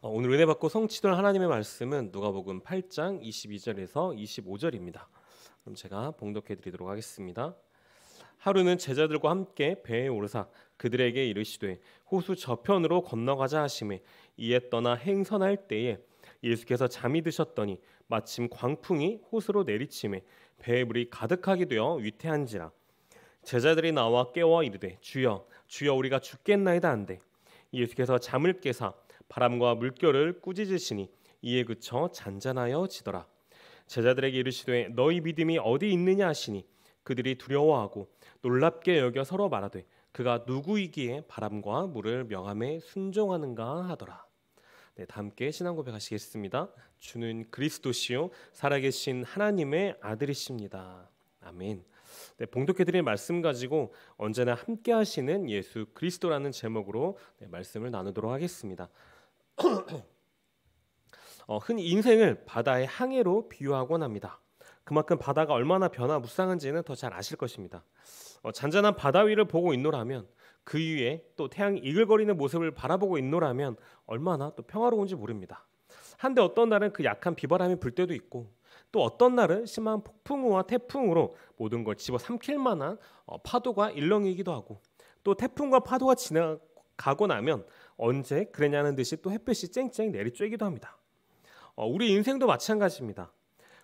어, 오늘 은혜 받고 성취될 하나님의 말씀은 누가복음 8장 22절에서 25절입니다. 그럼 제가 봉독해 드리도록 하겠습니다. 하루는 제자들과 함께 배에 오르사 그들에게 이르시되 호수 저편으로 건너가자 하심에 이에 떠나 행선할 때에 예수께서 잠이 드셨더니 마침 광풍이 호수로 내리침에 배에 물이 가득하게 되어 위태한지라 제자들이 나와 깨워 이르되 주여 주여 우리가 죽겠나이다 한데 예수께서 잠을 깨사 바람과 물결을 꾸짖으시니 이에 그쳐 잔잔하여지더라. 제자들에게 이르시되 너희 믿음이 어디 있느냐 하시니 그들이 두려워하고 놀랍게 여겨 서로 말하되 그가 누구이기에 바람과 물을 명함에 순종하는가 하더라. 네, 다 함께 신앙 고백하시겠습니다. 주는 그리스도시요 살아계신 하나님의 아들이십니다. 아멘. 네, 봉독해드릴 말씀 가지고 언제나 함께하시는 예수 그리스도라는 제목으로 네, 말씀을 나누도록 하겠습니다. 어, 흔히 인생을 바다의 항해로 비유하곤 합니다. 그만큼 바다가 얼마나 변화무쌍한지는 더 잘 아실 것입니다. 어, 잔잔한 바다 위를 보고 있노라면 그 위에 또 태양이 이글거리는 모습을 바라보고 있노라면 얼마나 또 평화로운지 모릅니다. 한데 어떤 날은 그 약한 비바람이 불 때도 있고 또 어떤 날은 심한 폭풍우와 태풍으로 모든 걸 집어삼킬 만한 어, 파도가 일렁이기도 하고 또 태풍과 파도가 지나가고 나면 언제 그랬냐는 듯이 또 햇볕이 쨍쨍 내리쬐기도 합니다. 어, 우리 인생도 마찬가지입니다.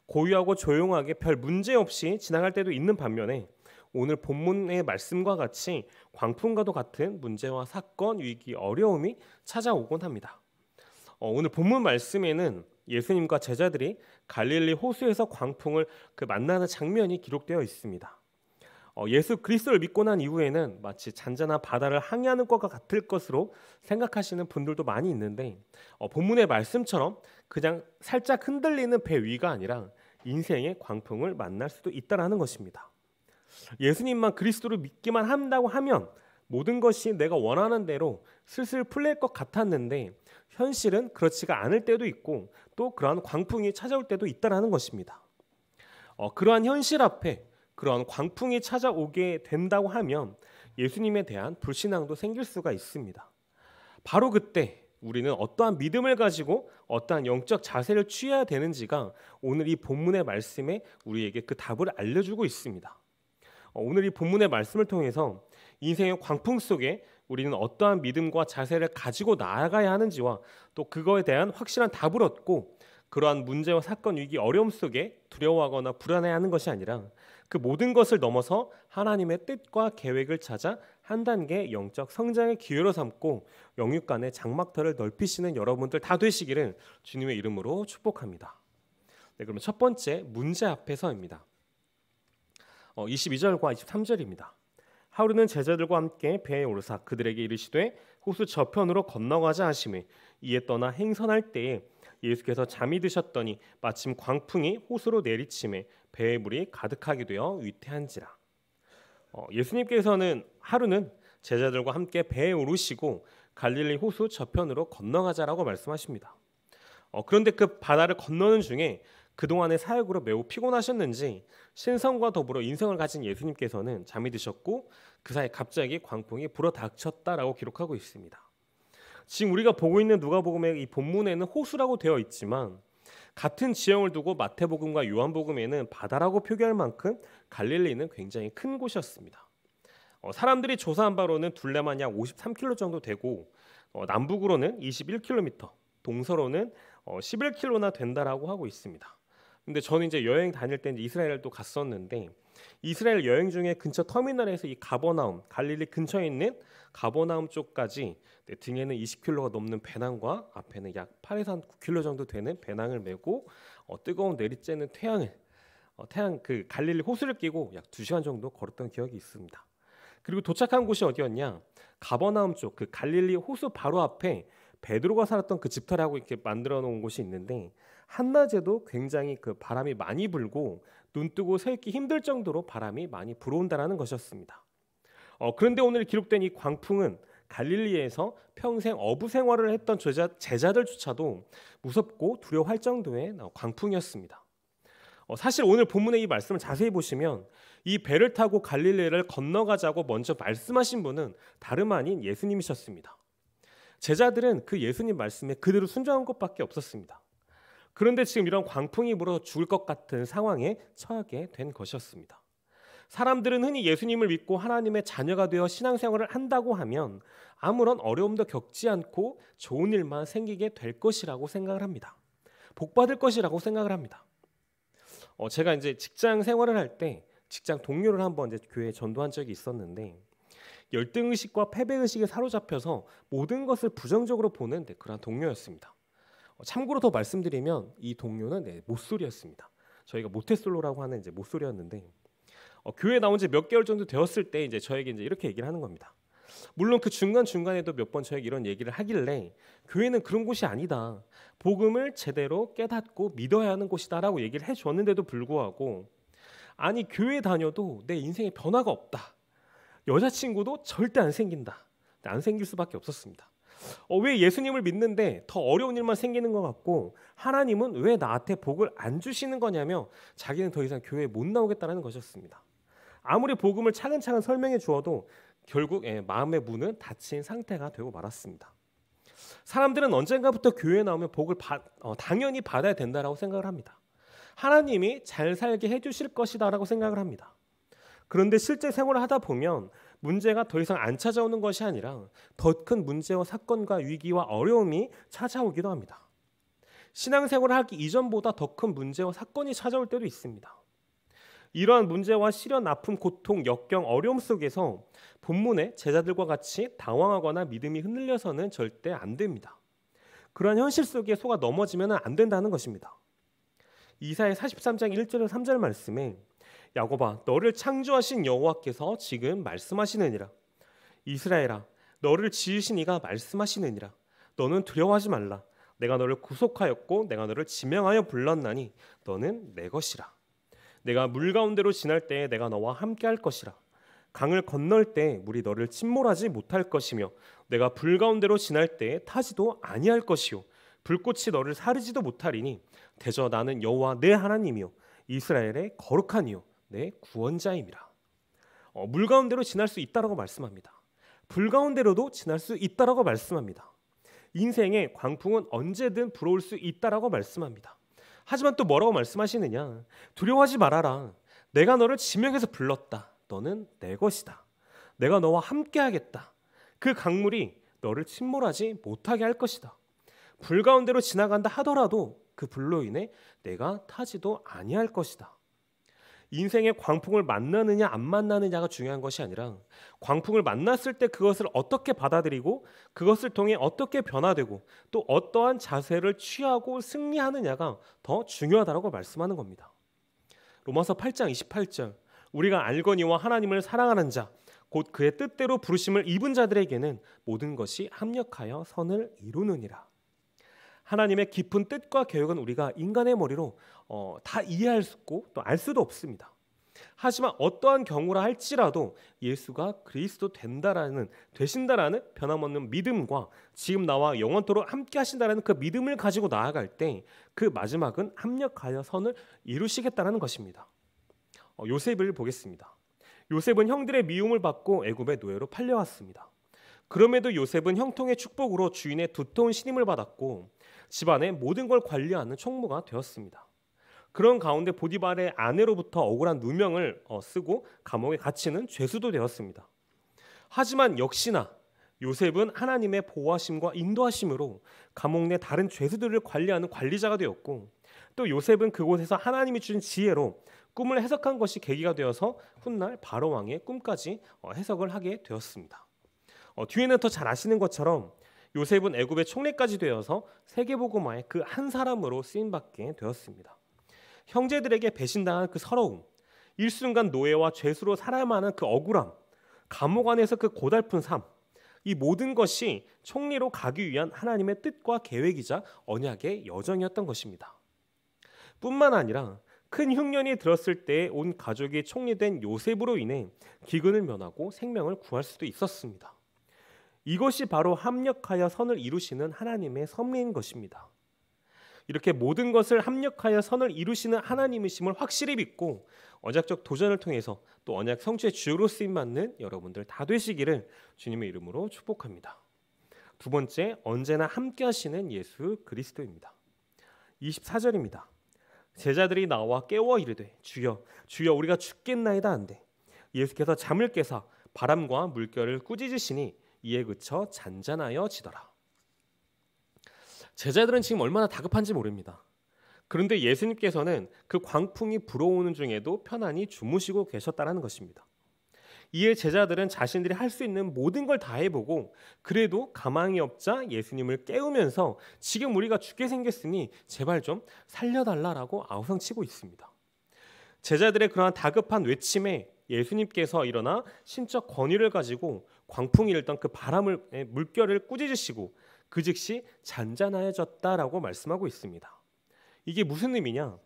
고요하고 조용하게 별 문제 없이 지나갈 때도 있는 반면에 오늘 본문의 말씀과 같이 광풍과도 같은 문제와 사건, 위기, 어려움이 찾아오곤 합니다. 어, 오늘 본문 말씀에는 예수님과 제자들이 갈릴리 호수에서 광풍을 그 만나는 장면이 기록되어 있습니다. 어, 예수 그리스도를 믿고 난 이후에는 마치 잔잔한 바다를 항해하는 것과 같을 것으로 생각하시는 분들도 많이 있는데 어, 본문의 말씀처럼 그냥 살짝 흔들리는 배 위가 아니라 인생의 광풍을 만날 수도 있다라는 것입니다. 예수님만 그리스도를 믿기만 한다고 하면 모든 것이 내가 원하는 대로 슬슬 풀릴 것 같았는데 현실은 그렇지가 않을 때도 있고 또 그러한 광풍이 찾아올 때도 있다라는 것입니다. 어, 그러한 현실 앞에 그런 광풍이 찾아오게 된다고 하면 예수님에 대한 불신앙도 생길 수가 있습니다. 바로 그때 우리는 어떠한 믿음을 가지고 어떠한 영적 자세를 취해야 되는지가 오늘 이 본문의 말씀에 우리에게 그 답을 알려주고 있습니다. 어, 오늘 이 본문의 말씀을 통해서 인생의 광풍 속에 우리는 어떠한 믿음과 자세를 가지고 나아가야 하는지와 또 그거에 대한 확실한 답을 얻고 그러한 문제와 사건 위기 어려움 속에 두려워하거나 불안해하는 것이 아니라 그 모든 것을 넘어서 하나님의 뜻과 계획을 찾아 한 단계 영적 성장의 기회로 삼고 영육 간의 장막터를 넓히시는 여러분들 다 되시기를 주님의 이름으로 축복합니다. 네, 그럼 첫 번째 문제 앞에서입니다. 어, 22절과 23절입니다. 하루는 제자들과 함께 배에 오르사 그들에게 이르시되 호수 저편으로 건너가자 하심에 이에 떠나 행선할 때에 예수께서 잠이 드셨더니 마침 광풍이 호수로 내리침에 배에 물이 가득하게 되어 위태한지라. 어, 예수님께서는 하루는 제자들과 함께 배에 오르시고 갈릴리 호수 저편으로 건너가자라고 말씀하십니다. 어, 그런데 그 바다를 건너는 중에 그동안의 사역으로 매우 피곤하셨는지 신성과 더불어 인성을 가진 예수님께서는 잠이 드셨고 그 사이 갑자기 광풍이 불어 닥쳤다라고 기록하고 있습니다. 지금 우리가 보고 있는 누가복음의 이 본문에는 호수라고 되어 있지만 같은 지형을 두고 마태복음과 요한복음에는 바다라고 표기할 만큼 갈릴리는 굉장히 큰 곳이었습니다. 어, 사람들이 조사한 바로는 둘레만 약 53km 정도 되고 어, 남북으로는 21km, 동서로는 어, 11km나 된다라고 하고 있습니다. 근데 저는 이제 여행 다닐 때 이스라엘도 갔었는데 이스라엘 여행 중에 근처 터미널에서 이 가버나움 갈릴리 근처에 있는 가버나움 쪽까지 네, 등에는 20kg가 넘는 배낭과 앞에는 약 8에서 한 9kg 정도 되는 배낭을 메고 어, 뜨거운 내리쬐는 태양을 어, 태양 그 갈릴리 호수를 끼고 약 2시간 정도 걸었던 기억이 있습니다. 그리고 도착한 곳이 어디였냐? 가버나움 쪽 그 갈릴리 호수 바로 앞에 베드로가 살았던 그 집터라고 이렇게 만들어 놓은 곳이 있는데 한낮에도 굉장히 그 바람이 많이 불고 눈뜨고 서 있기 힘들 정도로 바람이 많이 불어온다는 것이었습니다. 어, 그런데 오늘 기록된 이 광풍은 갈릴리에서 평생 어부 생활을 했던 제자, 제자들조차도 무섭고 두려워할 정도의 어, 광풍이었습니다. 어, 사실 오늘 본문의 이 말씀을 자세히 보시면 이 배를 타고 갈릴리를 건너가자고 먼저 말씀하신 분은 다름 아닌 예수님이셨습니다. 제자들은 그 예수님 말씀에 그대로 순종한 것밖에 없었습니다. 그런데 지금 이런 광풍이 불어 죽을 것 같은 상황에 처하게 된 것이었습니다. 사람들은 흔히 예수님을 믿고 하나님의 자녀가 되어 신앙생활을 한다고 하면 아무런 어려움도 겪지 않고 좋은 일만 생기게 될 것이라고 생각을 합니다. 복 받을 것이라고 생각을 합니다. 어, 제가 이제 직장 생활을 할 때 직장 동료를 한번 이제 교회에 전도한 적이 있었는데 열등의식과 패배의식에 사로잡혀서 모든 것을 부정적으로 보는 네, 그런 동료였습니다. 어, 참고로 더 말씀드리면 이 동료는 네, 모쏠이었습니다. 저희가 모태솔로라고 하는 이제 모쏠이었는데 어, 교회 나온 지 몇 개월 정도 되었을 때 이제 저에게 이제 이렇게 얘기를 하는 겁니다. 물론 그 중간 중간에도 몇 번 저에게 이런 얘기를 하길래 교회는 그런 곳이 아니다. 복음을 제대로 깨닫고 믿어야 하는 곳이다라고 얘기를 해 줬는데도 불구하고 아니 교회 다녀도 내 인생에 변화가 없다. 여자친구도 절대 안 생긴다. 안 생길 수밖에 없었습니다. 어, 왜 예수님을 믿는데 더 어려운 일만 생기는 것 같고 하나님은 왜 나한테 복을 안 주시는 거냐며 자기는 더 이상 교회에 못 나오겠다는 것이었습니다. 아무리 복음을 차근차근 설명해 주어도 결국 예, 마음의 문은 닫힌 상태가 되고 말았습니다. 사람들은 언젠가부터 교회에 나오면 복을 받, 어, 당연히 받아야 된다라고 생각을 합니다. 하나님이 잘 살게 해주실 것이다라고 생각을 합니다. 그런데 실제 생활을 하다 보면 문제가 더 이상 안 찾아오는 것이 아니라 더 큰 문제와 사건과 위기와 어려움이 찾아오기도 합니다. 신앙생활을 하기 이전보다 더 큰 문제와 사건이 찾아올 때도 있습니다. 이러한 문제와 시련, 아픔, 고통, 역경, 어려움 속에서 본문의 제자들과 같이 당황하거나 믿음이 흔들려서는 절대 안 됩니다. 그러한 현실 속에 속아 넘어지면 안 된다는 것입니다. 이사의 43장 1절에서 3절 말씀에 야곱아 너를 창조하신 여호와께서 지금 말씀하시느니라 이스라엘아 너를 지으신 이가 말씀하시느니라 너는 두려워하지 말라 내가 너를 구속하였고 내가 너를 지명하여 불렀나니 너는 내 것이라 내가 물 가운데로 지날 때에 내가 너와 함께 할 것이라 강을 건널 때 물이 너를 침몰하지 못할 것이며 내가 불 가운데로 지날 때에 타지도 아니할 것이요 불꽃이 너를 사르지도 못하리니 대저 나는 여호와 내 하나님이요 이스라엘의 거룩한 이요 내 구원자입니다. 어, 물 가운데로 지날 수 있다라고 말씀합니다. 불 가운데로도 지날 수 있다라고 말씀합니다. 인생의 광풍은 언제든 불어올 수 있다라고 말씀합니다. 하지만 또 뭐라고 말씀하시느냐? 두려워하지 말아라. 내가 너를 지명해서 불렀다. 너는 내 것이다. 내가 너와 함께하겠다. 그 강물이 너를 침몰하지 못하게 할 것이다. 불 가운데로 지나간다 하더라도 그 불로 인해 내가 타지도 아니할 것이다. 인생의 광풍을 만나느냐 안 만나느냐가 중요한 것이 아니라 광풍을 만났을 때 그것을 어떻게 받아들이고 그것을 통해 어떻게 변화되고 또 어떠한 자세를 취하고 승리하느냐가 더 중요하다고 말씀하는 겁니다. 로마서 8장 28절 우리가 알거니와 하나님을 사랑하는 자 곧 그의 뜻대로 부르심을 입은 자들에게는 모든 것이 합력하여 선을 이루느니라. 하나님의 깊은 뜻과 계획은 우리가 인간의 머리로 어, 다 이해할 수 있고 또 알 수도 없습니다. 하지만 어떠한 경우라 할지라도 예수가 그리스도 된다라는 되신다라는 변함없는 믿음과 지금 나와 영원토록 함께 하신다라는 그 믿음을 가지고 나아갈 때 그 마지막은 합력하여 선을 이루시겠다라는 것입니다. 어, 요셉을 보겠습니다. 요셉은 형들의 미움을 받고 애굽의 노예로 팔려왔습니다. 그럼에도 요셉은 형통의 축복으로 주인의 두터운 신임을 받았고 집안의 모든 걸 관리하는 총무가 되었습니다. 그런 가운데 보디발의 아내로부터 억울한 누명을 어, 쓰고 감옥에 갇히는 죄수도 되었습니다. 하지만 역시나 요셉은 하나님의 보호하심과 인도하심으로 감옥 내 다른 죄수들을 관리하는 관리자가 되었고 또 요셉은 그곳에서 하나님이 주신 지혜로 꿈을 해석한 것이 계기가 되어서 훗날 바로 왕의 꿈까지 어, 해석을 하게 되었습니다. 어, 뒤에는 더 잘 아시는 것처럼 요셉은 애굽의 총리까지 되어서 세계보고마의 그 한 사람으로 쓰임받게 되었습니다. 형제들에게 배신당한 그 서러움, 일순간 노예와 죄수로 살아야만 하그 억울함, 감옥 안에서 그 고달픈 삶, 이 모든 것이 총리로 가기 위한 하나님의 뜻과 계획이자 언약의 여정이었던 것입니다. 뿐만 아니라 큰 흉년이 들었을 때 온 가족이 총리된 요셉으로 인해 기근을 면하고 생명을 구할 수도 있었습니다. 이것이 바로 합력하여 선을 이루시는 하나님의 섭리인 것입니다. 이렇게 모든 것을 합력하여 선을 이루시는 하나님이심을 확실히 믿고 언약적 도전을 통해서 또 언약 성취의 주로 쓰임 받는 여러분들 다 되시기를 주님의 이름으로 축복합니다. 두 번째 언제나 함께 하시는 예수 그리스도입니다. 24절입니다. 제자들이 나와 깨워 이르되 주여 주여 우리가 죽겠나이다 한데 예수께서 잠을 깨사 바람과 물결을 꾸짖으시니 이에 그쳐 잔잔하여 지더라. 제자들은 지금 얼마나 다급한지 모릅니다. 그런데 예수님께서는 그 광풍이 불어오는 중에도 편안히 주무시고 계셨다는 것입니다. 이에 제자들은 자신들이 할 수 있는 모든 걸 다 해보고 그래도 가망이 없자 예수님을 깨우면서 지금 우리가 죽게 생겼으니 제발 좀 살려달라라고 아우성치고 있습니다. 제자들의 그러한 다급한 외침에 예수님께서 일어나 신적 권위를 가지고 광풍이 일단 그 바람을 예, 물결을 꾸짖으시고 그 즉시 잔잔해졌다라고 말씀하고 있습니다. 이게 무슨 의미냐?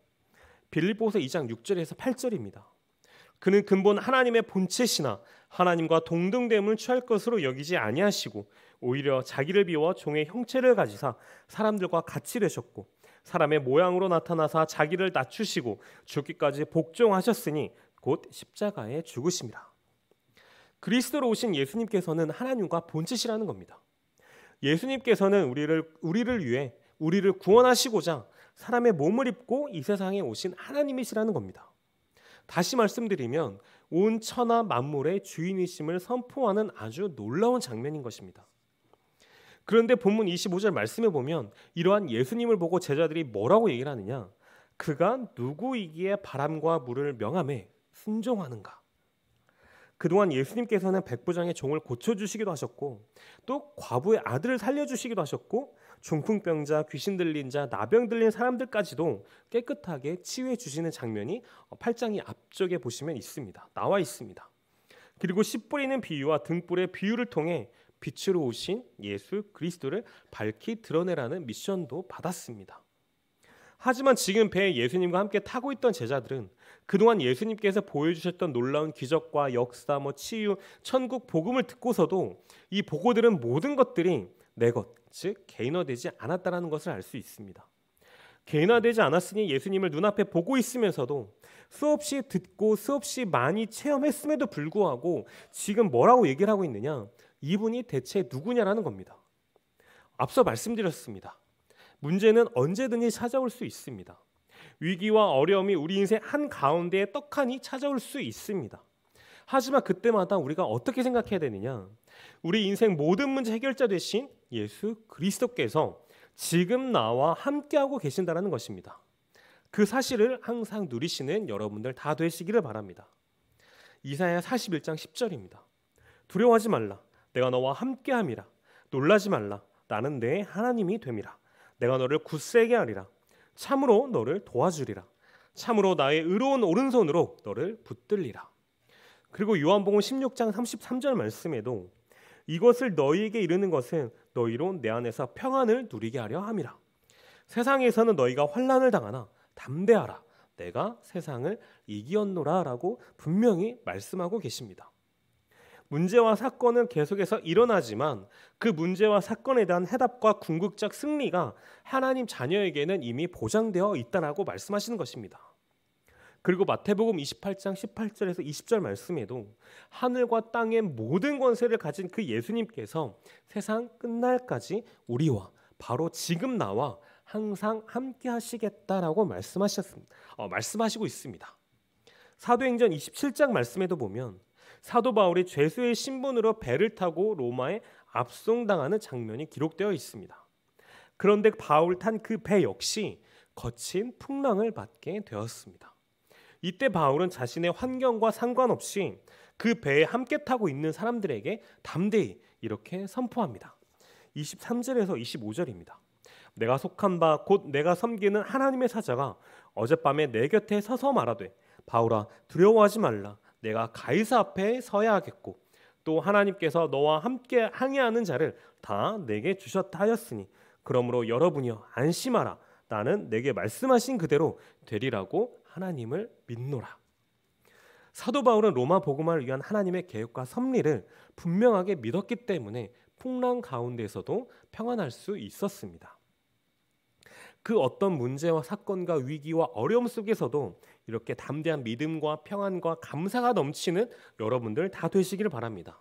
빌립보서 2장 6절에서 8절입니다. 그는 근본 하나님의 본체시나 하나님과 동등됨을 취할 것으로 여기지 아니하시고 오히려 자기를 비워 종의 형체를 가지사 사람들과 같이 되셨고 사람의 모양으로 나타나사 자기를 낮추시고 죽기까지 복종하셨으니 곧 십자가에 죽으십니다. 그리스도로 오신 예수님께서는 하나님과 본짓이라는 겁니다. 예수님께서는 우리를 우리를 위해 우리를 구원하시고자 사람의 몸을 입고 이 세상에 오신 하나님이시라는 겁니다. 다시 말씀드리면 온 천하 만물의 주인이심을 선포하는 아주 놀라운 장면인 것입니다. 그런데 본문 25절 말씀에 보면 이러한 예수님을 보고 제자들이 뭐라고 얘기를 하느냐? 그가 누구이기에 바람과 물을 명함에 순종하는가? 그동안 예수님께서는 백부장의 종을 고쳐주시기도 하셨고 또 과부의 아들을 살려주시기도 하셨고 중풍병자, 귀신 들린 자, 나병 들린 사람들까지도 깨끗하게 치유해 주시는 장면이 8장이 앞쪽에 보시면 있습니다. 나와 있습니다. 그리고 씨 뿌리는 비유와 등불의 비유를 통해 빛으로 오신 예수 그리스도를 밝히 드러내라는 미션도 받았습니다. 하지만 지금 배에 예수님과 함께 타고 있던 제자들은 그동안 예수님께서 보여주셨던 놀라운 기적과 역사, 뭐 치유, 천국 복음을 듣고서도 이 보고들은 모든 것들이 내 것, 즉 개인화되지 않았다라는 것을 알 수 있습니다. 개인화되지 않았으니 예수님을 눈앞에 보고 있으면서도 수없이 듣고 수없이 많이 체험했음에도 불구하고 지금 뭐라고 얘기를 하고 있느냐? 이분이 대체 누구냐라는 겁니다. 앞서 말씀드렸습니다. 문제는 언제든지 찾아올 수 있습니다. 위기와 어려움이 우리 인생 한 가운데에 떡하니 찾아올 수 있습니다. 하지만 그때마다 우리가 어떻게 생각해야 되느냐? 우리 인생 모든 문제 해결자 되신 예수 그리스도께서 지금 나와 함께하고 계신다라는 것입니다. 그 사실을 항상 누리시는 여러분들 다 되시기를 바랍니다. 이사야 41장 10절입니다. 두려워하지 말라. 내가 너와 함께함이라. 놀라지 말라. 나는 내 하나님이 됨이라. 내가 너를 굳세게 하리라. 참으로 너를 도와주리라. 참으로 나의 의로운 오른손으로 너를 붙들리라. 그리고 요한복음 16장 33절 말씀에도 이것을 너희에게 이르는 것은 너희로 내 안에서 평안을 누리게 하려 함이라. 세상에서는 너희가 환란을 당하나 담대하라. 내가 세상을 이기었노라라고 분명히 말씀하고 계십니다. 문제와 사건은 계속해서 일어나지만 그 문제와 사건에 대한 해답과 궁극적 승리가 하나님 자녀에게는 이미 보장되어 있다라고 말씀하시는 것입니다. 그리고 마태복음 28장 18절에서 20절 말씀에도 하늘과 땅의 모든 권세를 가진 그 예수님께서 세상 끝날까지 우리와 바로 지금 나와 항상 함께 하시겠다라고 말씀하셨습니다. 어, 말씀하시고 있습니다. 사도행전 27장 말씀에도 보면 사도 바울이 죄수의 신분으로 배를 타고 로마에 압송당하는 장면이 기록되어 있습니다. 그런데 바울 탄 그 배 역시 거친 풍랑을 받게 되었습니다. 이때 바울은 자신의 환경과 상관없이 그 배에 함께 타고 있는 사람들에게 담대히 이렇게 선포합니다. 23절에서 25절입니다. 내가 속한 바 곧 내가 섬기는 하나님의 사자가 어젯밤에 내 곁에 서서 말하되 바울아 두려워하지 말라 내가 가이사 앞에 서야 하겠고 또 하나님께서 너와 함께 항해하는 자를 다 내게 주셨다 하였으니 그러므로 여러분이여 안심하라 나는 내게 말씀하신 그대로 되리라고 하나님을 믿노라. 사도 바울은 로마 복음을 위한 하나님의 계획과 섭리를 분명하게 믿었기 때문에 풍랑 가운데서도 평안할 수 있었습니다. 그 어떤 문제와 사건과 위기와 어려움 속에서도 이렇게 담대한 믿음과 평안과 감사가 넘치는 여러분들 다 되시기를 바랍니다.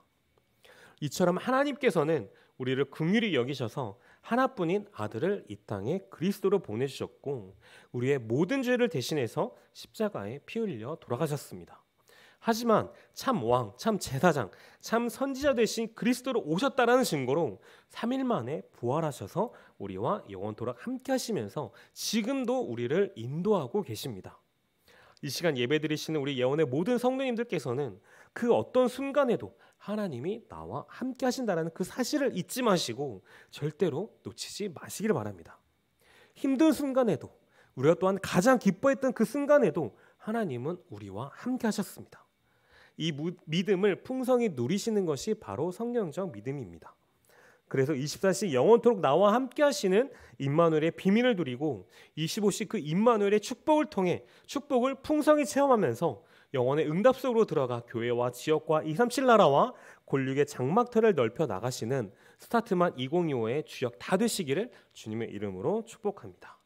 이처럼 하나님께서는 우리를 긍휼히 여기셔서 하나뿐인 아들을 이 땅에 그리스도로 보내주셨고 우리의 모든 죄를 대신해서 십자가에 피 흘려 돌아가셨습니다. 하지만 참 왕, 참 제사장, 참 선지자 대신 그리스도로 오셨다라는 증거로 3일 만에 부활하셔서 우리와 영원토록 함께 하시면서 지금도 우리를 인도하고 계십니다. 이 시간 예배드리시는 우리 예언의 모든 성도님들께서는 그 어떤 순간에도 하나님이 나와 함께 하신다라는 그 사실을 잊지 마시고 절대로 놓치지 마시기를 바랍니다. 힘든 순간에도 우리가 또한 가장 기뻐했던 그 순간에도 하나님은 우리와 함께 하셨습니다. 이 믿음을 풍성히 누리시는 것이 바로 성경적 믿음입니다. 그래서 24시 영원토록 나와 함께 하시는 임마누엘의 비밀을 누리고 25시 그 임마누엘의 축복을 통해 축복을 풍성히 체험하면서 영원의 응답 속으로 들어가 교회와 지역과 237 나라와 권력의 장막터를 넓혀 나가시는 스타트만 2025의 주역 다 되시기를 주님의 이름으로 축복합니다.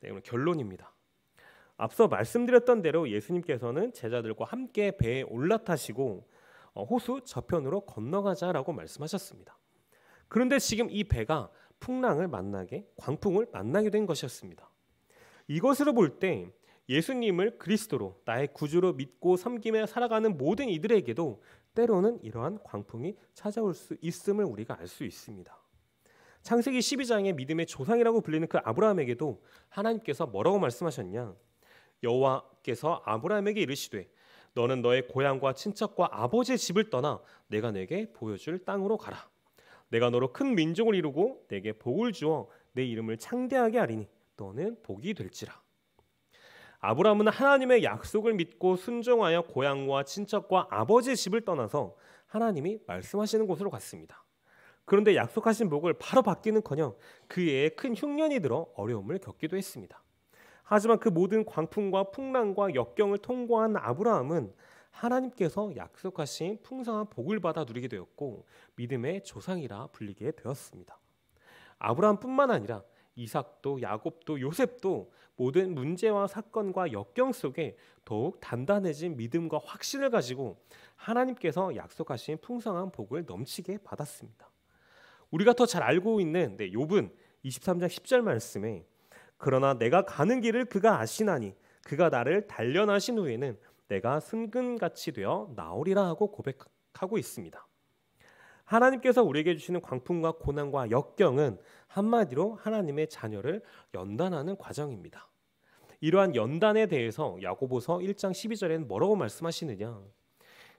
네, 오늘 결론입니다. 앞서 말씀드렸던 대로 예수님께서는 제자들과 함께 배에 올라타시고 어, 호수 저편으로 건너가자라고 말씀하셨습니다. 그런데 지금 이 배가 풍랑을 만나게 광풍을 만나게 된 것이었습니다. 이것으로 볼 때 예수님을 그리스도로 나의 구주로 믿고 섬김에 살아가는 모든 이들에게도 때로는 이러한 광풍이 찾아올 수 있음을 우리가 알 수 있습니다. 창세기 12장의 믿음의 조상이라고 불리는 그 아브라함에게도 하나님께서 뭐라고 말씀하셨냐? 여호와께서 아브라함에게 이르시되 너는 너의 고향과 친척과 아버지의 집을 떠나 내가 네게 보여줄 땅으로 가라. 내가 너로 큰 민족을 이루고 내게 복을 주어 내 이름을 창대하게 하리니 너는 복이 될지라. 아브라함은 하나님의 약속을 믿고 순종하여 고향과 친척과 아버지의 집을 떠나서 하나님이 말씀하시는 곳으로 갔습니다. 그런데 약속하신 복을 바로 받기는커녕 그에 큰 흉년이 들어 어려움을 겪기도 했습니다. 하지만 그 모든 광풍과 풍랑과 역경을 통과한 아브라함은 하나님께서 약속하신 풍성한 복을 받아 누리게 되었고 믿음의 조상이라 불리게 되었습니다. 아브라함뿐만 아니라 이삭도 야곱도 요셉도 모든 문제와 사건과 역경 속에 더욱 단단해진 믿음과 확신을 가지고 하나님께서 약속하신 풍성한 복을 넘치게 받았습니다. 우리가 더 잘 알고 있는 네, 욥은 23장 10절 말씀에 그러나 내가 가는 길을 그가 아시나니 그가 나를 단련하신 후에는 내가 승근같이 되어 나오리라 하고 고백하고 있습니다. 하나님께서 우리에게 주시는 광풍과 고난과 역경은 한마디로 하나님의 자녀를 연단하는 과정입니다. 이러한 연단에 대해서 야고보서 1장 12절에는 뭐라고 말씀하시느냐?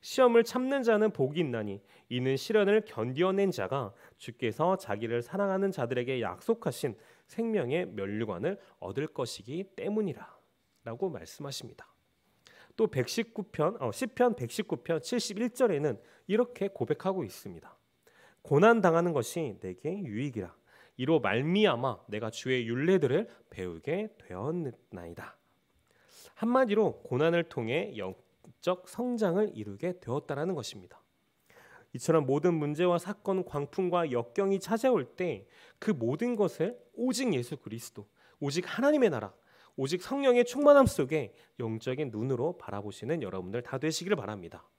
시험을 참는 자는 복이 있나니 이는 시련을 견디어낸 자가 주께서 자기를 사랑하는 자들에게 약속하신 생명의 면류관을 얻을 것이기 때문이라라고 말씀하십니다. 또 119편, 어, 10편 119편 71절에는 이렇게 고백하고 있습니다. 고난 당하는 것이 내게 유익이라. 이로 말미암아 내가 주의 윤례들을 배우게 되었나이다. 한마디로 고난을 통해 영적 성장을 이루게 되었다라는 것입니다. 이처럼 모든 문제와 사건, 광풍과 역경이 찾아올 때 그 모든 것을 오직 예수 그리스도, 오직 하나님의 나라, 오직 성령의 충만함 속에 영적인 눈으로 바라보시는 여러분들 다 되시길 바랍니다.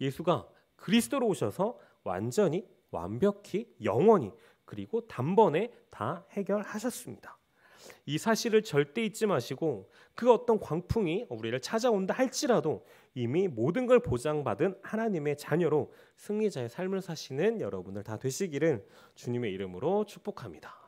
예수가 그리스도로 오셔서 완전히 완벽히 영원히 그리고 단번에 다 해결하셨습니다. 이 사실을 절대 잊지 마시고 그 어떤 광풍이 우리를 찾아온다 할지라도 이미 모든 걸 보장받은 하나님의 자녀로 승리자의 삶을 사시는 여러분들 다 되시기를 주님의 이름으로 축복합니다.